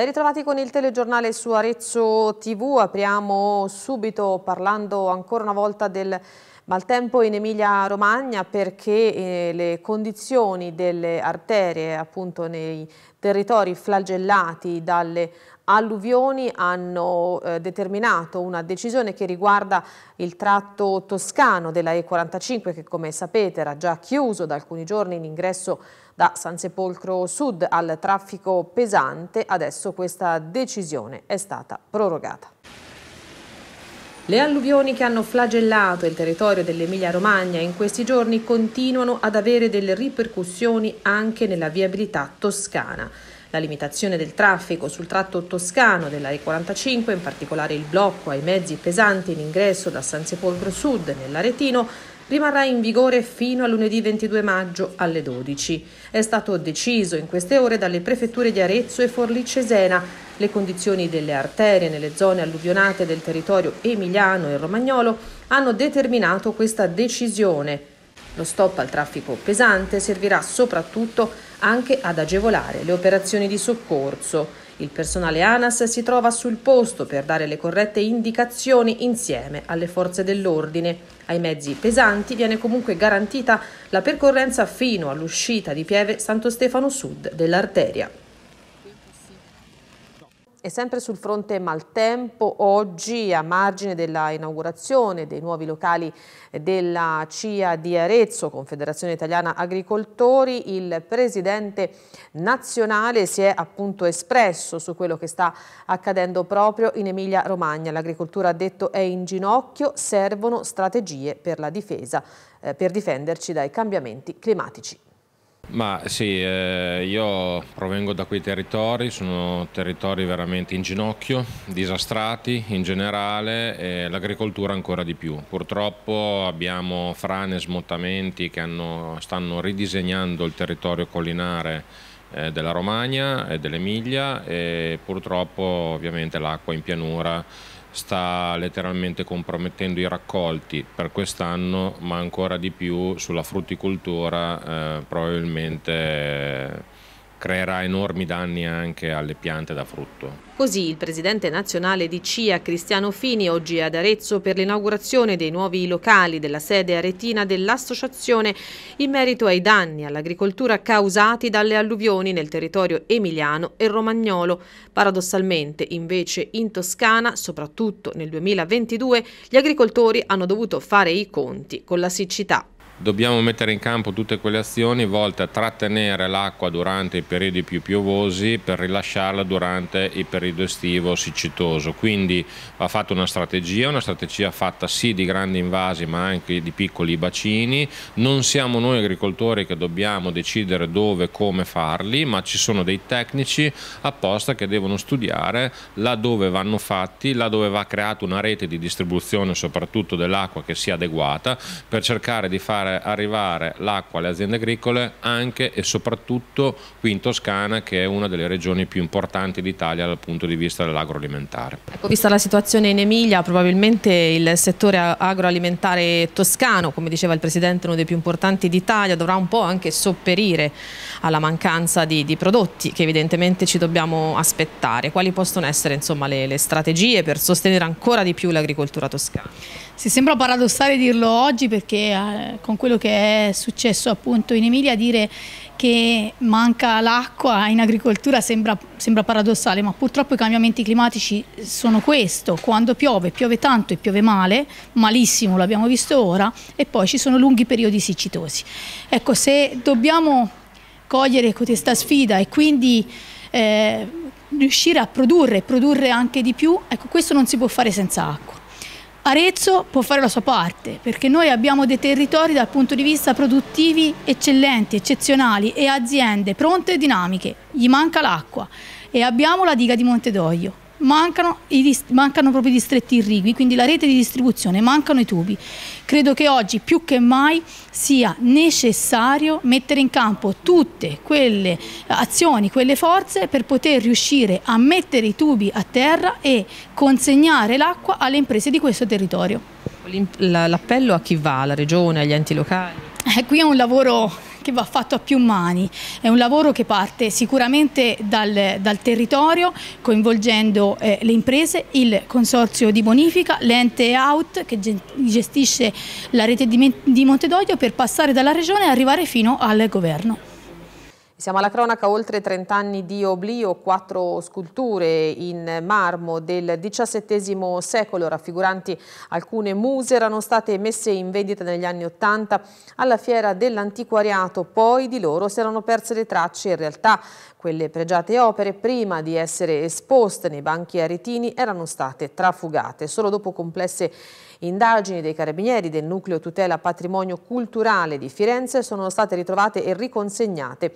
Ben ritrovati con il telegiornale su Arezzo TV, apriamo subito parlando ancora una volta del maltempo in Emilia Romagna perché eh, le condizioni delle arterie appunto nei territori flagellati dalle alluvioni hanno eh, determinato una decisione che riguarda il tratto toscano della E45 che come sapete era già chiuso da alcuni giorni in ingresso da San Sepolcro Sud al traffico pesante, adesso questa decisione è stata prorogata. Le alluvioni che hanno flagellato il territorio dell'Emilia-Romagna in questi giorni continuano ad avere delle ripercussioni anche nella viabilità toscana. La limitazione del traffico sul tratto toscano della E45, in particolare il blocco ai mezzi pesanti in ingresso da San Sepolcro Sud nell'Aretino, rimarrà in vigore fino a lunedì 22 maggio alle 12. È stato deciso in queste ore dalle prefetture di Arezzo e Forlì Cesena. Le condizioni delle arterie nelle zone alluvionate del territorio emiliano e romagnolo hanno determinato questa decisione. Lo stop al traffico pesante servirà soprattutto anche ad agevolare le operazioni di soccorso. Il personale ANAS si trova sul posto per dare le corrette indicazioni insieme alle forze dell'ordine. Ai mezzi pesanti viene comunque garantita la percorrenza fino all'uscita di Pieve Santo Stefano Sud dell'arteria. E sempre sul fronte maltempo, oggi a margine dell'inaugurazione dei nuovi locali della CIA di Arezzo, Confederazione Italiana Agricoltori, il presidente nazionale si è appunto espresso su quello che sta accadendo proprio in Emilia Romagna. L'agricoltura ha detto è in ginocchio, servono strategie per la difesa, eh, per difenderci dai cambiamenti climatici. Ma sì, eh, io provengo da quei territori, sono territori veramente in ginocchio, disastrati in generale e l'agricoltura ancora di più. Purtroppo abbiamo frane e smottamenti che hanno, stanno ridisegnando il territorio collinare eh, della Romagna e dell'Emilia e purtroppo ovviamente l'acqua in pianura sta letteralmente compromettendo i raccolti per quest'anno, ma ancora di più sulla frutticoltura eh, probabilmente creerà enormi danni anche alle piante da frutto. Così il presidente nazionale di CIA Cristiano Fini oggi ad Arezzo per l'inaugurazione dei nuovi locali della sede aretina dell'associazione in merito ai danni all'agricoltura causati dalle alluvioni nel territorio emiliano e romagnolo. Paradossalmente invece in Toscana, soprattutto nel 2022, gli agricoltori hanno dovuto fare i conti con la siccità dobbiamo mettere in campo tutte quelle azioni volte a trattenere l'acqua durante i periodi più piovosi per rilasciarla durante il periodo estivo siccitoso. Quindi va fatta una strategia, una strategia fatta sì di grandi invasi ma anche di piccoli bacini. Non siamo noi agricoltori che dobbiamo decidere dove, e come farli, ma ci sono dei tecnici apposta che devono studiare laddove vanno fatti, laddove va creata una rete di distribuzione soprattutto dell'acqua che sia adeguata per cercare di fare fare arrivare l'acqua alle aziende agricole anche e soprattutto qui in Toscana che è una delle regioni più importanti d'Italia dal punto di vista dell'agroalimentare. Ecco, vista la situazione in Emilia probabilmente il settore agroalimentare toscano come diceva il Presidente uno dei più importanti d'Italia dovrà un po' anche sopperire alla mancanza di, di, prodotti che evidentemente ci dobbiamo aspettare. Quali possono essere insomma, le, le strategie per sostenere ancora di più l'agricoltura toscana? Sì, sembra paradossale dirlo oggi perché eh, con quello che è successo appunto in Emilia dire che manca l'acqua in agricoltura sembra, sembra, paradossale, ma purtroppo i cambiamenti climatici sono questo, quando piove, piove tanto e piove male, malissimo l'abbiamo visto ora, e poi ci sono lunghi periodi siccitosi. Ecco, se dobbiamo cogliere questa sfida e quindi eh, riuscire a produrre, e produrre anche di più, ecco, questo non si può fare senza acqua. Arezzo può fare la sua parte perché noi abbiamo dei territori dal punto di vista produttivi eccellenti, eccezionali e aziende pronte e dinamiche, gli manca l'acqua e abbiamo la diga di Montedoglio mancano, i mancano proprio i distretti irrigui, quindi la rete di distribuzione, mancano i tubi. Credo che oggi più che mai sia necessario mettere in campo tutte quelle azioni, quelle forze per poter riuscire a mettere i tubi a terra e consegnare l'acqua alle imprese di questo territorio. L'appello a chi va? Alla regione, agli enti locali? Eh, qui è un lavoro che va fatto a più mani, è un lavoro che parte sicuramente dal, dal territorio coinvolgendo eh, le imprese, il consorzio di bonifica, l'ente out che gestisce la rete di, di Montedoglio per passare dalla regione e arrivare fino al governo. Siamo alla cronaca oltre 30 anni di oblio, quattro sculture in marmo del XVII secolo raffiguranti alcune muse erano state messe in vendita negli anni Ottanta alla fiera dell'antiquariato, poi di loro si erano perse le tracce, in realtà quelle pregiate opere prima di essere esposte nei banchi aretini erano state trafugate, solo dopo complesse Indagini dei carabinieri del nucleo tutela patrimonio culturale di Firenze sono state ritrovate e riconsegnate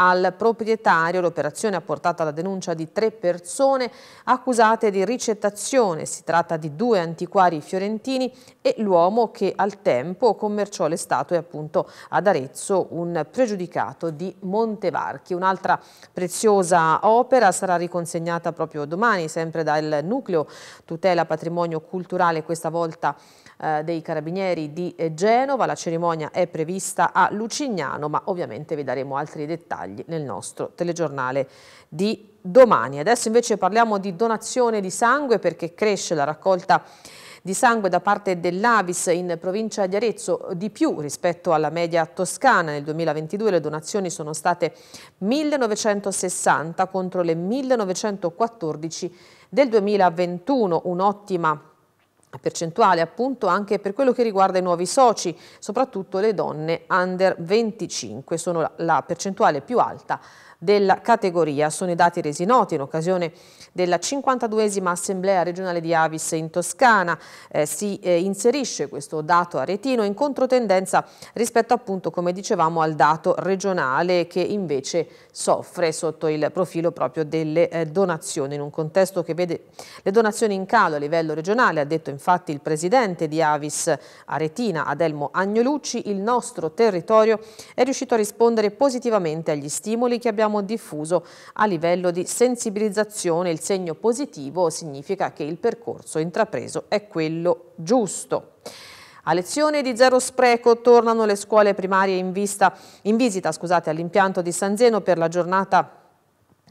al proprietario. L'operazione ha portato alla denuncia di tre persone accusate di ricettazione. Si tratta di due antiquari fiorentini e l'uomo che al tempo commerciò le statue appunto ad Arezzo, un pregiudicato di Montevarchi. Un'altra preziosa opera sarà riconsegnata proprio domani, sempre dal nucleo tutela patrimonio culturale, questa volta brigata eh, dei Carabinieri di eh, Genova. La cerimonia è prevista a Lucignano, ma ovviamente vi daremo altri dettagli nel nostro telegiornale di domani. Adesso invece parliamo di donazione di sangue perché cresce la raccolta di sangue da parte dell'Avis in provincia di Arezzo di più rispetto alla media toscana. Nel 2022 le donazioni sono state 1960 contro le 1914 del 2021, un'ottima donazione percentuale appunto anche per quello che riguarda i nuovi soci, soprattutto le donne under 25, sono la percentuale più alta della categoria. Sono i dati resi noti in occasione della 52esima Assemblea regionale di Avis in Toscana. Eh, si eh, inserisce questo dato aretino in controtendenza rispetto appunto, come dicevamo, al dato regionale che invece soffre sotto il profilo proprio delle eh, donazioni, in un contesto che vede le donazioni in calo a livello regionale, ha detto infatti il presidente di Avis Aretina, Adelmo Agnolucci, il nostro territorio è riuscito a rispondere positivamente agli stimoli che abbiamo abbiamo diffuso a livello di sensibilizzazione. Il segno positivo significa che il percorso intrapreso è quello giusto. A lezione di zero spreco tornano le scuole primarie in, vista, in visita all'impianto di San Zeno per la giornata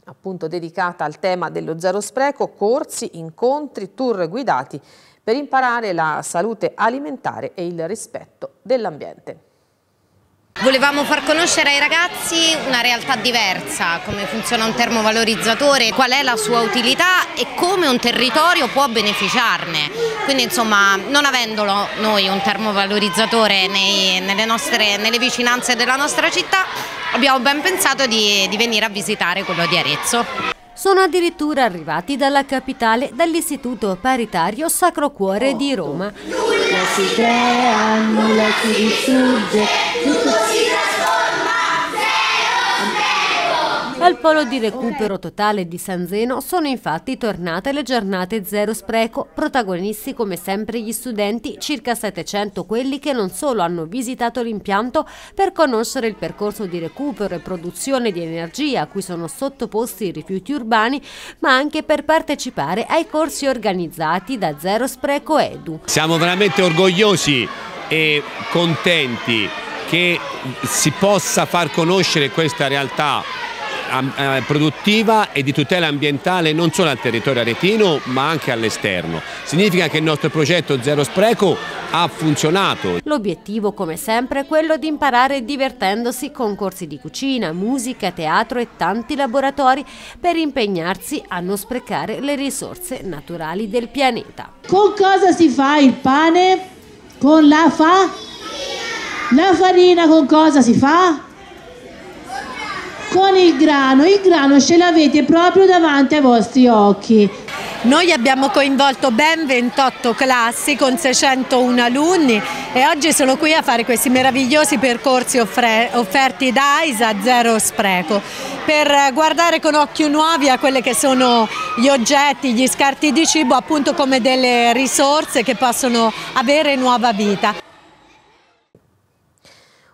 appunto dedicata al tema dello zero spreco, corsi, incontri, tour guidati per imparare la salute alimentare e il rispetto dell'ambiente. Volevamo far conoscere ai ragazzi una realtà diversa, come funziona un termovalorizzatore, qual è la sua utilità e come un territorio può beneficiarne. Quindi insomma, non avendolo noi un termovalorizzatore nei, nelle, nostre, nelle, vicinanze della nostra città, abbiamo ben pensato di, di venire a visitare quello di Arezzo sono addirittura arrivati dalla capitale dall'Istituto Paritario Sacro Cuore di Roma. Nulla si crea, nulla si distrugge, Al polo di recupero totale di San Zeno sono infatti tornate le giornate Zero Spreco, protagonisti come sempre gli studenti, circa 700 quelli che non solo hanno visitato l'impianto per conoscere il percorso di recupero e produzione di energia a cui sono sottoposti i rifiuti urbani, ma anche per partecipare ai corsi organizzati da Zero Spreco Edu. Siamo veramente orgogliosi e contenti che si possa far conoscere questa realtà eh, produttiva e di tutela ambientale non solo al territorio aretino ma anche all'esterno. Significa che il nostro progetto Zero Spreco ha funzionato. L'obiettivo come sempre è quello di imparare divertendosi con corsi di cucina, musica, teatro e tanti laboratori per impegnarsi a non sprecare le risorse naturali del pianeta. Con cosa si fa il pane? Con la fa? La farina con cosa si fa? con il grano, il grano ce l'avete proprio davanti ai vostri occhi. Noi abbiamo coinvolto ben 28 classi con 601 alunni e oggi sono qui a fare questi meravigliosi percorsi offerti da AISA Zero Spreco per guardare con occhio nuovi a quelli che sono gli oggetti, gli scarti di cibo appunto come delle risorse che possono avere nuova vita.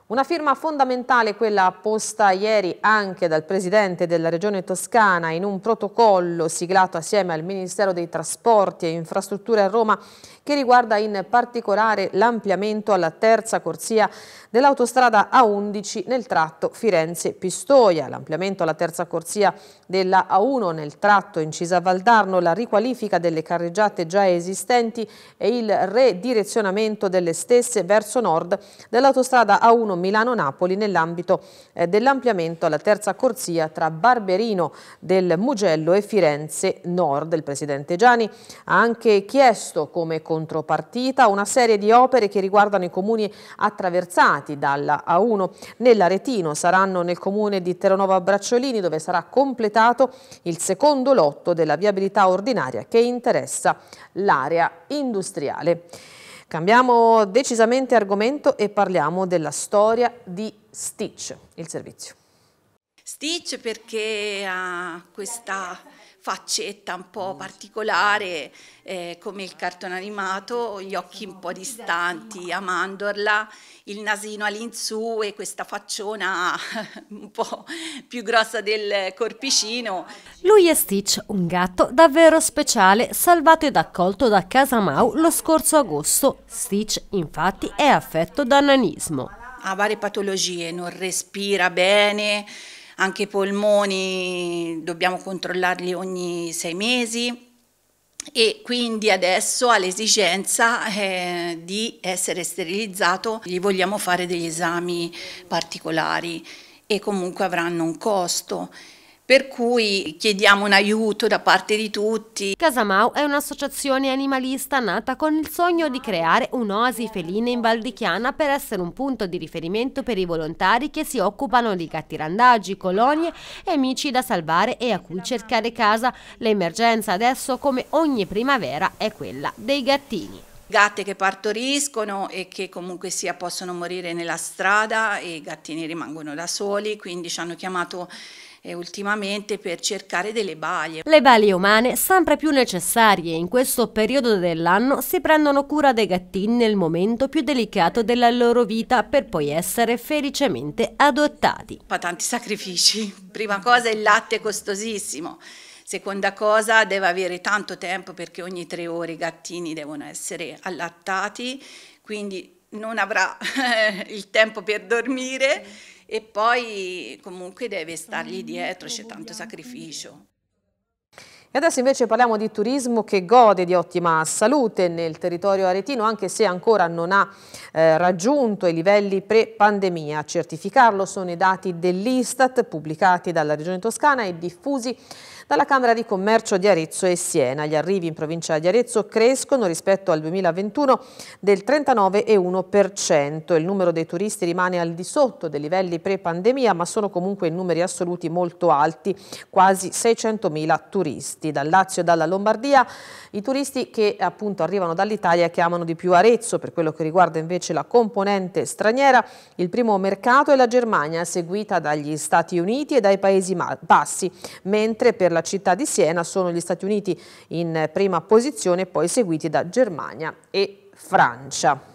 Una firma fondamentale quella posta ieri anche dal Presidente della Regione Toscana in un protocollo siglato assieme al Ministero dei Trasporti e Infrastrutture a Roma che riguarda in particolare l'ampliamento alla terza corsia dell'autostrada A11 nel tratto Firenze-Pistoia, l'ampliamento alla terza corsia della A1 nel tratto Incisa-Valdarno, la riqualifica delle carreggiate già esistenti e il redirezionamento delle stesse verso nord dell'autostrada A1 Milano-Napoli nell'ambito eh, dell'ampliamento alla terza corsia tra Barberino del Mugello e Firenze Nord. Il presidente Gianni ha anche chiesto come contropartita una serie di opere che riguardano i comuni attraversati dalla A1. Nell'Aretino saranno nel comune di Terranova Bracciolini dove sarà completato il secondo lotto della viabilità ordinaria che interessa l'area industriale. Cambiamo decisamente argomento e parliamo della storia di Stitch, il servizio. Stitch perché ha questa faccetta un po' mm. particolare eh, come il cartone animato, gli occhi un po' distanti, a mandorla, il nasino all'insù e questa facciona un po' più grossa del corpicino. Lui è Stitch, un gatto davvero speciale, salvato ed accolto da Casa Mau lo scorso agosto. Stitch infatti è affetto da nanismo. Ha varie patologie, non respira bene, anche i polmoni dobbiamo controllarli ogni sei mesi e quindi adesso ha l'esigenza eh, di essere sterilizzato, gli vogliamo fare degli esami particolari e comunque avranno un costo. Per cui chiediamo un aiuto da parte di tutti. Casamau è un'associazione animalista nata con il sogno di creare un'oasi felina in Valdichiana per essere un punto di riferimento per i volontari che si occupano di gatti randaggi, colonie e amici da salvare e a cui cercare casa. L'emergenza adesso, come ogni primavera, è quella dei gattini gatte che partoriscono e che comunque sia possono morire nella strada e i gattini rimangono da soli, quindi ci hanno chiamato eh, ultimamente per cercare delle balie. Le balie umane sempre più necessarie in questo periodo dell'anno si prendono cura dei gattini nel momento più delicato della loro vita per poi essere felicemente adottati. Fa tanti sacrifici. Prima cosa il latte è costosissimo. Seconda cosa, deve avere tanto tempo perché ogni tre ore i gattini devono essere allattati, quindi non avrà il tempo per dormire e poi comunque deve stargli mm, dietro, c'è tanto sacrificio. E adesso invece parliamo di turismo che gode di ottima salute nel territorio aretino anche se ancora non ha eh, raggiunto i livelli pre-pandemia. A certificarlo sono i dati dell'Istat pubblicati dalla Regione Toscana e diffusi dalla Camera di Commercio di Arezzo e Siena, gli arrivi in provincia di Arezzo crescono rispetto al 2021 del 39,1%. Il numero dei turisti rimane al di sotto dei livelli pre-pandemia, ma sono comunque in numeri assoluti molto alti, quasi 600.000 turisti. Dal Lazio e dalla Lombardia i turisti che appunto arrivano dall'Italia chiamano di più Arezzo, per quello che riguarda invece la componente straniera, il primo mercato è la Germania, seguita dagli Stati Uniti e dai Paesi Bassi, mentre per la città di Siena sono gli Stati Uniti in prima posizione, poi seguiti da Germania e Francia.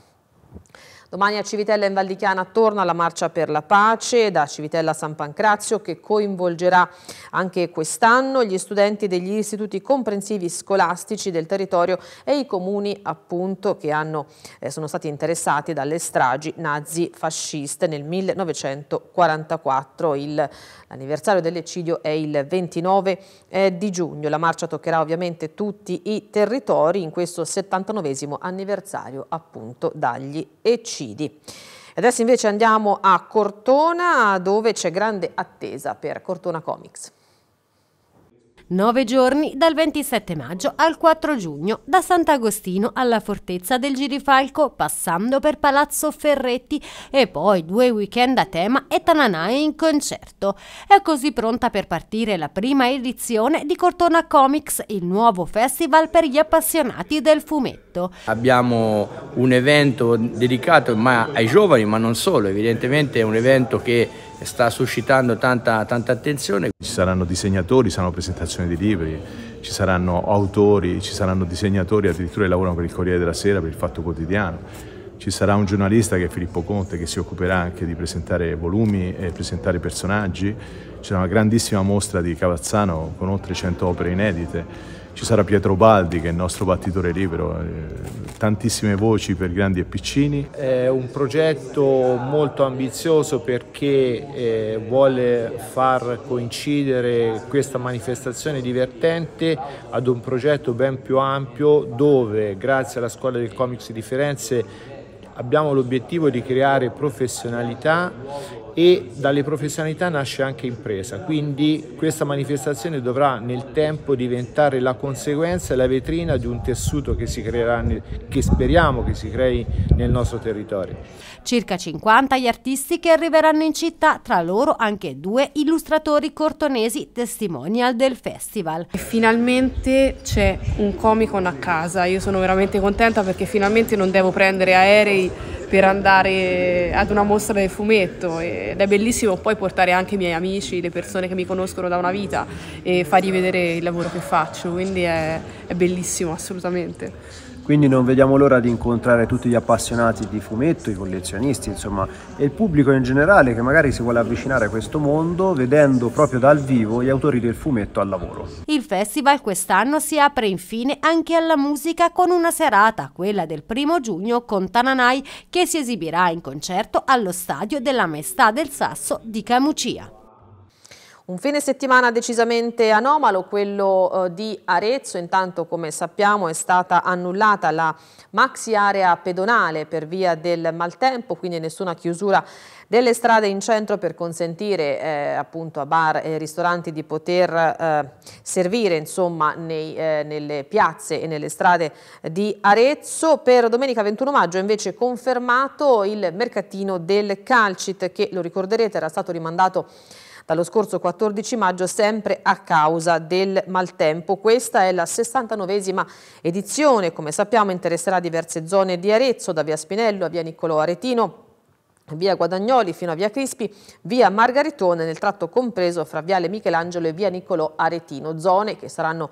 Domani a Civitella in Valdichiana torna la marcia per la pace da Civitella a San Pancrazio che coinvolgerà anche quest'anno gli studenti degli istituti comprensivi scolastici del territorio e i comuni appunto che hanno, eh, sono stati interessati dalle stragi nazi-fasciste nel 1944. l'anniversario dell'eccidio è il 29 eh, di giugno. La marcia toccherà ovviamente tutti i territori in questo 79 anniversario appunto dagli eccidi omicidi. Adesso invece andiamo a Cortona dove c'è grande attesa per Cortona Comics. Nove giorni dal 27 maggio al 4 giugno, da Sant'Agostino alla fortezza del Girifalco, passando per Palazzo Ferretti e poi due weekend a tema e Tananai in concerto. È così pronta per partire la prima edizione di Cortona Comics, il nuovo festival per gli appassionati del fumetto. Abbiamo un evento dedicato ai giovani, ma non solo, evidentemente è un evento che sta suscitando tanta, tanta attenzione. Ci saranno disegnatori, saranno presentazioni di libri, ci saranno autori, ci saranno disegnatori addirittura che lavorano per il Corriere della Sera, per il Fatto Quotidiano. Ci sarà un giornalista che è Filippo Conte che si occuperà anche di presentare volumi e presentare personaggi. C'è una grandissima mostra di Cavazzano con oltre 100 opere inedite ci sarà Pietro Baldi che è il nostro battitore libero, eh, tantissime voci per grandi e piccini. È un progetto molto ambizioso perché eh, vuole far coincidere questa manifestazione divertente ad un progetto ben più ampio dove grazie alla Scuola del Comics di Firenze abbiamo l'obiettivo di creare professionalità e dalle professionalità nasce anche impresa, quindi questa manifestazione dovrà nel tempo diventare la conseguenza e la vetrina di un tessuto che, creerà, che speriamo che si crei nel nostro territorio. Circa 50 gli artisti che arriveranno in città, tra loro anche due illustratori cortonesi testimonial del festival. Finalmente c'è un comicon a casa, io sono veramente contenta perché finalmente non devo prendere aerei per andare ad una mostra del fumetto ed è bellissimo poi portare anche i miei amici, le persone che mi conoscono da una vita e fargli vedere il lavoro che faccio, quindi è, è bellissimo assolutamente quindi non vediamo l'ora di incontrare tutti gli appassionati di fumetto, i collezionisti, insomma, e il pubblico in generale che magari si vuole avvicinare a questo mondo vedendo proprio dal vivo gli autori del fumetto al lavoro. Il festival quest'anno si apre infine anche alla musica con una serata, quella del primo giugno con Tananai, che si esibirà in concerto allo Stadio della Maestà del Sasso di Camucia. Un fine settimana decisamente anomalo, quello eh, di Arezzo, intanto come sappiamo è stata annullata la maxi area pedonale per via del maltempo, quindi nessuna chiusura delle strade in centro per consentire eh, appunto a bar e ristoranti di poter eh, servire insomma nei, eh, nelle piazze e nelle strade di Arezzo. Per domenica 21 maggio invece confermato il mercatino del Calcit che lo ricorderete era stato rimandato dallo scorso 14 maggio sempre a causa del maltempo. Questa è la 69esima edizione, come sappiamo interesserà diverse zone di Arezzo, da via Spinello a via Niccolò Aretino, via Guadagnoli fino a via Crispi, via Margaritone nel tratto compreso fra viale Michelangelo e via Niccolò Aretino, zone che saranno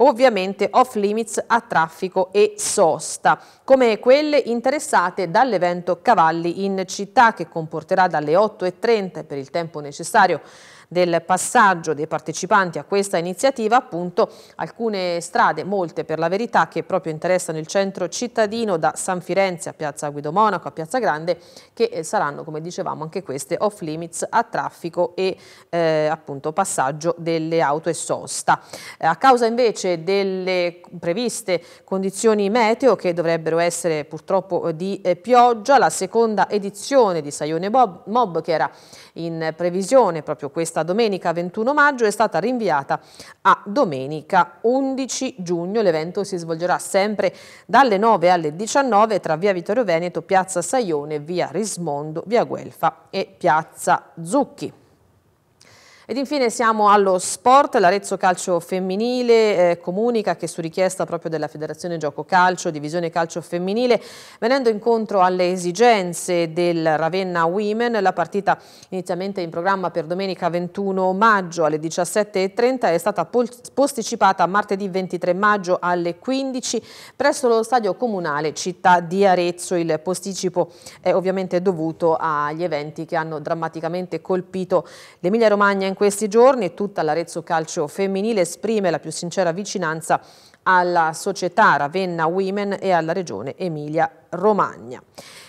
ovviamente off limits a traffico e sosta, come quelle interessate dall'evento Cavalli in città che comporterà dalle 8.30 per il tempo necessario del passaggio dei partecipanti a questa iniziativa appunto alcune strade, molte per la verità, che proprio interessano il centro cittadino da San Firenze a Piazza Guido Monaco a Piazza Grande che eh, saranno come dicevamo anche queste off limits a traffico e eh, appunto passaggio delle auto e sosta. Eh, a causa invece delle previste condizioni meteo che dovrebbero essere purtroppo eh, di pioggia, la seconda edizione di Saione Mob che era in previsione proprio questa proposta domenica 21 maggio è stata rinviata a domenica 11 giugno. L'evento si svolgerà sempre dalle 9 alle 19 tra via Vittorio Veneto, piazza Saione, via Rismondo, via Guelfa e piazza Zucchi. Ed infine siamo allo sport, l'Arezzo Calcio Femminile eh, comunica che su richiesta proprio della Federazione Gioco Calcio, Divisione Calcio Femminile, venendo incontro alle esigenze del Ravenna Women, la partita inizialmente in programma per domenica 21 maggio alle 17.30 è stata posticipata martedì 23 maggio alle 15 presso lo stadio comunale città di Arezzo. Il posticipo è ovviamente dovuto agli eventi che hanno drammaticamente colpito l'Emilia Romagna in questi giorni tutta l'Arezzo Calcio Femminile esprime la più sincera vicinanza alla società Ravenna Women e alla regione Emilia Romagna.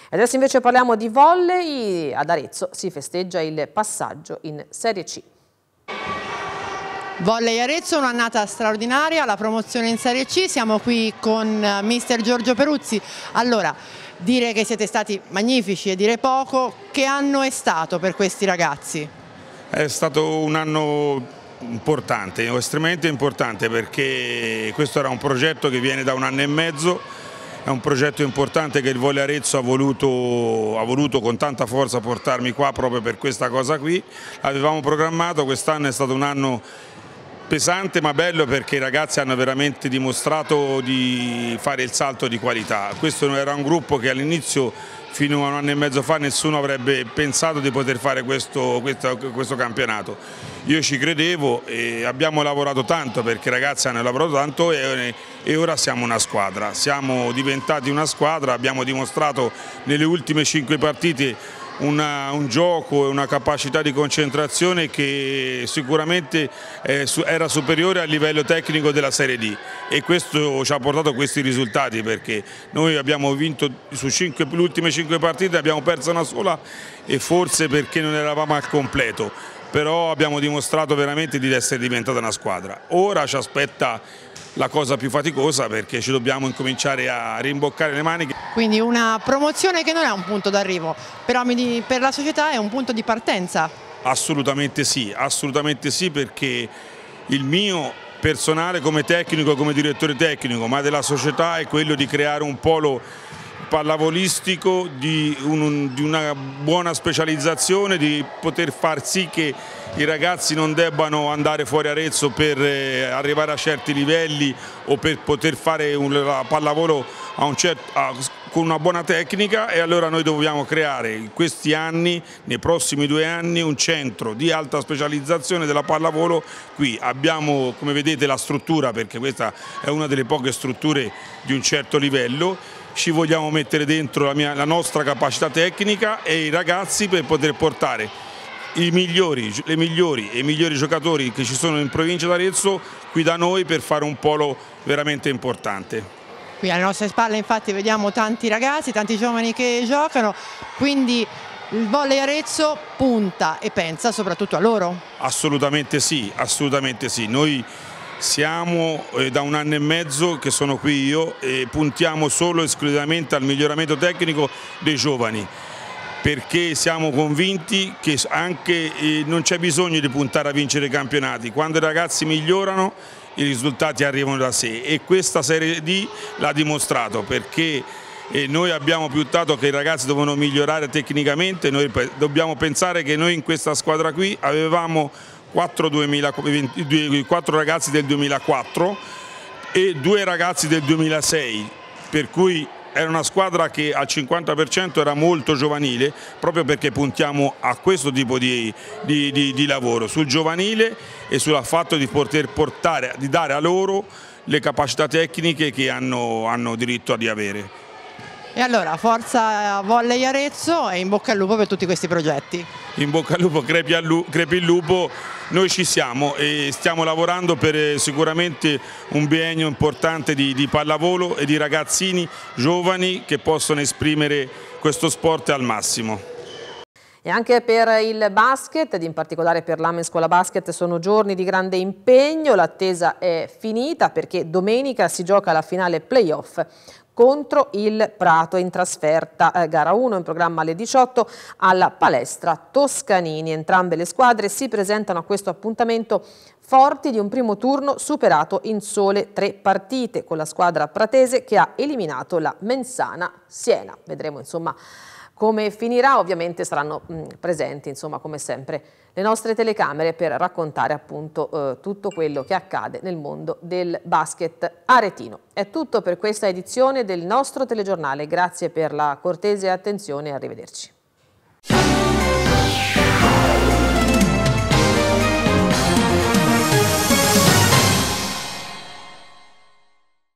adesso invece parliamo di volley, ad Arezzo si festeggia il passaggio in Serie C. Volley Arezzo, un'annata straordinaria, la promozione in Serie C, siamo qui con eh, mister Giorgio Peruzzi. Allora, dire che siete stati magnifici e dire poco, che anno è stato per questi ragazzi? È stato un anno importante, estremamente importante perché questo era un progetto che viene da un anno e mezzo, è un progetto importante che il Volle Arezzo ha voluto, ha voluto con tanta forza portarmi qua proprio per questa cosa qui. L'avevamo programmato, quest'anno è stato un anno pesante ma bello perché i ragazzi hanno veramente dimostrato di fare il salto di qualità. Questo era un gruppo che all'inizio fino a un anno e mezzo fa nessuno avrebbe pensato di poter fare questo, questo, questo campionato. Io ci credevo e abbiamo lavorato tanto perché i ragazzi hanno lavorato tanto e, e ora siamo una squadra, siamo diventati una squadra, abbiamo dimostrato nelle ultime cinque partite una, un gioco e una capacità di concentrazione che sicuramente eh, era superiore al livello tecnico della Serie D e questo ci ha portato a questi risultati perché noi abbiamo vinto su cinque, le ultime cinque partite, abbiamo perso una sola e forse perché non eravamo al completo però abbiamo dimostrato veramente di essere diventata una squadra. Ora ci aspetta la cosa più faticosa perché ci dobbiamo incominciare a rimboccare le maniche. Quindi una promozione che non è un punto d'arrivo, però per la società è un punto di partenza. Assolutamente sì, assolutamente sì perché il mio personale come tecnico, come direttore tecnico, ma della società è quello di creare un polo pallavolistico, di, un, di, una buona specializzazione, di poter far sì che i ragazzi non debbano andare fuori Arezzo per eh, arrivare a certi livelli o per poter fare un pallavolo un certo, a, con una buona tecnica e allora noi dobbiamo creare in questi anni, nei prossimi due anni, un centro di alta specializzazione della pallavolo qui. Abbiamo come vedete la struttura perché questa è una delle poche strutture di un certo livello ci vogliamo mettere dentro la, mia, la nostra capacità tecnica e i ragazzi per poter portare i migliori, le migliori e i migliori giocatori che ci sono in provincia d'Arezzo qui da noi per fare un polo veramente importante. Qui alle nostre spalle infatti vediamo tanti ragazzi, tanti giovani che giocano, quindi il volley Arezzo punta e pensa soprattutto a loro? Assolutamente sì, assolutamente sì. Noi siamo eh, da un anno e mezzo che sono qui io e puntiamo solo e esclusivamente al miglioramento tecnico dei giovani perché siamo convinti che anche, eh, non c'è bisogno di puntare a vincere i campionati, quando i ragazzi migliorano i risultati arrivano da sé e questa Serie D l'ha dimostrato perché e eh, noi abbiamo piuttato che i ragazzi devono migliorare tecnicamente, noi dobbiamo pensare che noi in questa squadra qui avevamo 4, 2000, 20, 4 ragazzi del 2004 e 2 ragazzi del 2006, per cui era una squadra che al 50% era molto giovanile, proprio perché puntiamo a questo tipo di, di, di, di lavoro, sul giovanile e sul fatto di poter portare, di dare a loro le capacità tecniche che hanno, hanno diritto di avere. E allora forza Volley Arezzo e in bocca al lupo per tutti questi progetti. In bocca al lupo, crepi, al lupo, crepi il lupo, noi ci siamo e stiamo lavorando per eh, sicuramente un biennio importante di, di pallavolo e di ragazzini giovani che possono esprimere questo sport al massimo. E anche per il basket, ed in particolare per l'Amen Scuola Basket, sono giorni di grande impegno, l'attesa è finita perché domenica si gioca la finale playoff contro il Prato in trasferta, eh, gara 1 in programma alle 18 alla palestra Toscanini. Entrambe le squadre si presentano a questo appuntamento forti di un primo turno superato in sole tre partite con la squadra pratese che ha eliminato la Mensana Siena. Vedremo insomma come finirà ovviamente saranno mh, mm, presenti, insomma, come sempre, le nostre telecamere per raccontare appunto eh, tutto quello che accade nel mondo del basket aretino. È tutto per questa edizione del nostro telegiornale, grazie per la cortese attenzione e arrivederci.